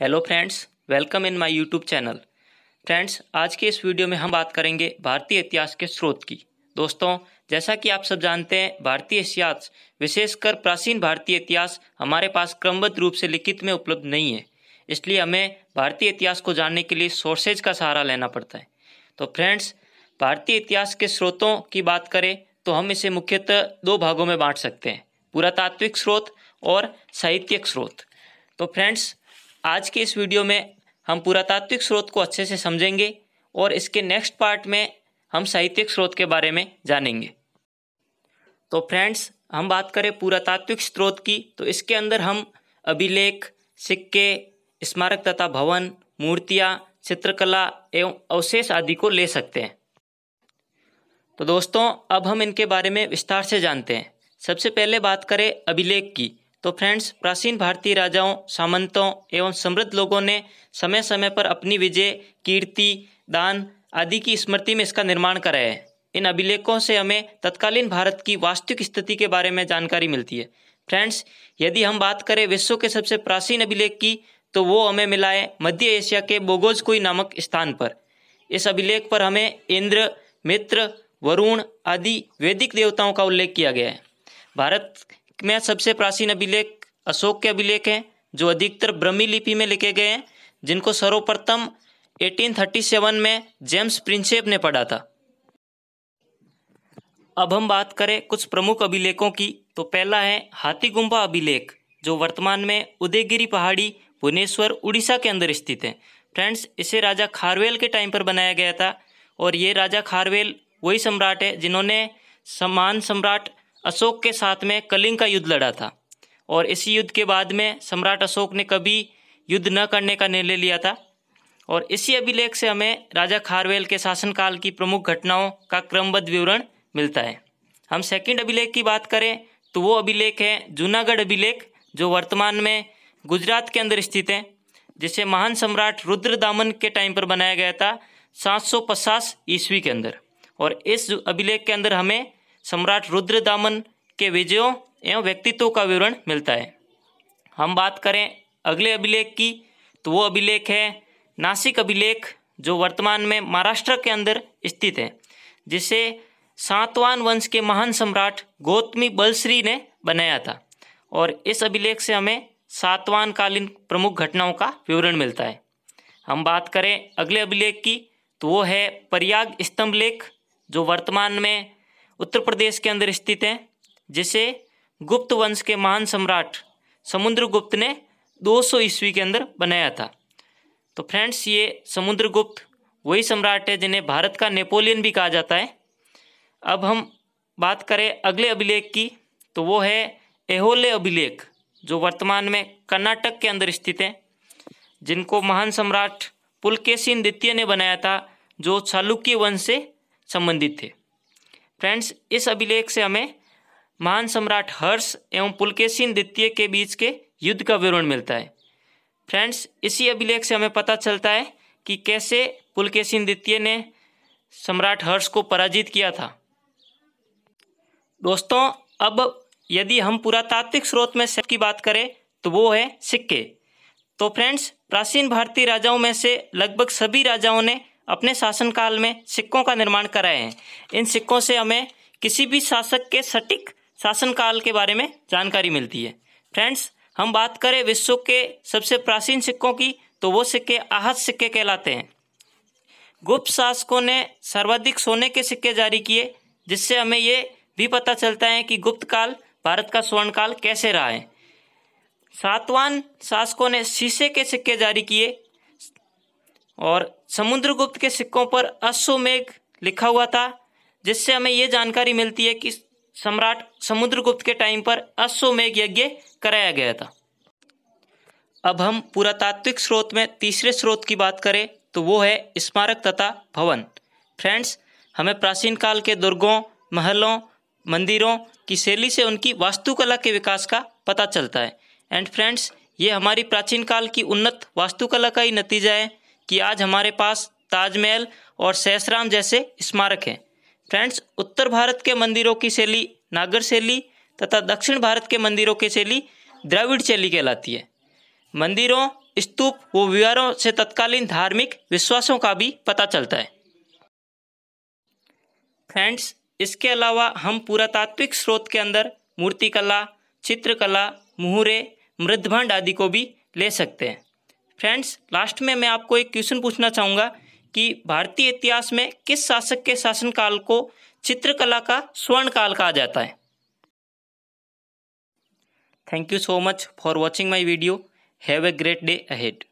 hello friends welcome in my YouTube channel friends आज के इस वीडियो में हम बात करेंगे भारतीय इतिहास के स्रोत की दोस्तों जैसा कि आप सब जानते हैं भारतीय इतिहास विशेषकर प्राचीन भारतीय इतिहास हमारे पास क्रमबद्ध रूप से लिखित में उपलब्ध नहीं है इसलिए हमें भारतीय इतिहास को जानने के लिए सोर्सेज का सहारा लेना पड़ता है तो फ्रेंड्स भारतीय इतिहास के स्रोतों की बात करें तो हम इसे मुख्यतः दो भागों में बांट सकते हैं पुरातात्विक स्रोत और साहित्यिक स्रोत तो फ्रेंड्स आज के इस वीडियो में हम पुरातात्विक स्रोत को अच्छे से समझेंगे और इसके नेक्स्ट पार्ट में हम साहित्यिक स्रोत के बारे में जानेंगे तो फ्रेंड्स हम बात करें पुरातात्विक स्रोत की तो इसके अंदर हम अभिलेख सिक्के स्मारक तथा भवन मूर्तियाँ चित्रकला एवं अवशेष आदि को ले सकते हैं तो दोस्तों अब हम इनके बारे में विस्तार से जानते हैं सबसे पहले बात करें अभिलेख की तो फ्रेंड्स प्राचीन भारतीय राजाओं सामंतों एवं समृद्ध लोगों ने समय समय पर अपनी विजय कीर्ति दान आदि की स्मृति में इसका निर्माण करा है इन अभिलेखों से हमें तत्कालीन भारत की वास्तविक स्थिति के बारे में जानकारी मिलती है फ्रेंड्स यदि हम बात करें विश्व के सबसे प्राचीन अभिलेख की तो वो हमें मिला है मध्य एशिया के बोगोजकुई नामक स्थान पर इस अभिलेख पर हमें इंद्र मित्र वरुण आदि वैदिक देवताओं का उल्लेख किया गया है भारत में सबसे प्राचीन अभिलेख अशोक के अभिलेख हैं जो अधिकतर ब्रह्मी लिपि में लिखे गए हैं जिनको सर्वप्रथम 1837 में जेम्स प्रिंसेप ने पढ़ा था अब हम बात करें कुछ प्रमुख अभिलेखों की तो पहला है हाथी गुम्बा अभिलेख जो वर्तमान में उदयगिरी पहाड़ी भुवनेश्वर उड़ीसा के अंदर स्थित है फ्रेंड्स इसे राजा खारवेल के टाइम पर बनाया गया था और ये राजा खारवेल वही सम्राट है जिन्होंने समान सम्राट अशोक के साथ में कलिंग का युद्ध लड़ा था और इसी युद्ध के बाद में सम्राट अशोक ने कभी युद्ध न करने का निर्णय लिया था और इसी अभिलेख से हमें राजा खारवेल के शासनकाल की प्रमुख घटनाओं का क्रमबद्ध विवरण मिलता है हम सेकंड अभिलेख की बात करें तो वो अभिलेख है जूनागढ़ अभिलेख जो वर्तमान में गुजरात के अंदर स्थित है जिसे महान सम्राट रुद्र दामन के टाइम पर बनाया गया था 750 ईस्वी के अंदर और इस अभिलेख के अंदर हमें सम्राट रुद्रदामन के विजयों एवं व्यक्तित्व का विवरण मिलता है हम बात करें अगले अभिलेख की तो वो अभिलेख है नासिक अभिलेख जो वर्तमान में महाराष्ट्र के अंदर स्थित है जिसे सातवान वंश के महान सम्राट गौतमी बलश्री ने बनाया था और इस अभिलेख से हमें सातवान कालीन प्रमुख घटनाओं का विवरण मिलता है हम बात करें अगले अभिलेख की तो वो है प्रयाग स्तंभ लेख जो वर्तमान में उत्तर प्रदेश के अंदर स्थित है जिसे गुप्त वंश के महान सम्राट समुद्रगुप्त ने 200 ईस्वी के अंदर बनाया था तो फ्रेंड्स ये समुद्रगुप्त वही सम्राट है जिन्हें भारत का नेपोलियन भी कहा जाता है अब हम बात करें अगले अभिलेख की तो वो है एहोले अभिलेख जो वर्तमान में कर्नाटक के अंदर स्थित है जिनको महान सम्राट पुलकेसिन द्वितीय ने बनाया था जो चालुक्य वंश से संबंधित थे फ्रेंड्स इस अभिलेख से हमें महान सम्राट हर्ष एवं पुलकेशिन द्वितीय के बीच के युद्ध का विवरण मिलता है फ्रेंड्स इसी अभिलेख से हमें पता चलता है कि कैसे पुलकेशिन द्वितीय ने सम्राट हर्ष को पराजित किया था दोस्तों अब यदि हम पुरातात्विक स्रोत में से की बात करें तो वो है सिक्के तो फ्रेंड्स प्राचीन भारतीय राजाओं में से लगभग सभी राजाओं ने अपने शासनकाल में सिक्कों का निर्माण कराए हैं इन सिक्कों से हमें किसी भी शासक के सटीक शासनकाल के बारे में जानकारी मिलती है फ्रेंड्स हम बात करें विश्व के सबसे प्राचीन सिक्कों की तो वो सिक्के आहत सिक्के कहलाते हैं गुप्त शासकों ने सर्वाधिक सोने के सिक्के जारी किए जिससे हमें ये भी पता चलता है कि गुप्त काल भारत का स्वर्ण काल कैसे रहा है सातवान शासकों ने शीशे के सिक्के जारी किए और समुद्रगुप्त के सिक्कों पर अश्वमेघ लिखा हुआ था जिससे हमें ये जानकारी मिलती है कि सम्राट समुद्रगुप्त के टाइम पर अश्वमेघ यज्ञ कराया गया था अब हम पुरातात्विक स्रोत में तीसरे स्रोत की बात करें तो वो है स्मारक तथा भवन फ्रेंड्स हमें प्राचीन काल के दुर्गों महलों मंदिरों की शैली से उनकी वास्तुकला के विकास का पता चलता है एंड फ्रेंड्स ये हमारी प्राचीन काल की उन्नत वास्तुकला का ही नतीजा है कि आज हमारे पास ताजमहल और सहसराम जैसे स्मारक हैं फ्रेंड्स उत्तर भारत के मंदिरों की शैली नागर शैली तथा दक्षिण भारत के मंदिरों की शैली द्रविड़ शैली कहलाती है मंदिरों स्तूप व विहारों से तत्कालीन धार्मिक विश्वासों का भी पता चलता है फ्रेंड्स इसके अलावा हम पुरातात्विक स्रोत के अंदर मूर्तिकला चित्रकला मुहूरे मृदभंड आदि को भी ले सकते हैं फ्रेंड्स लास्ट में मैं आपको एक क्वेश्चन पूछना चाहूँगा कि भारतीय इतिहास में किस शासक के शासनकाल को चित्रकला का स्वर्ण काल कहा जाता है thank you so much for watching my video have a great day ahead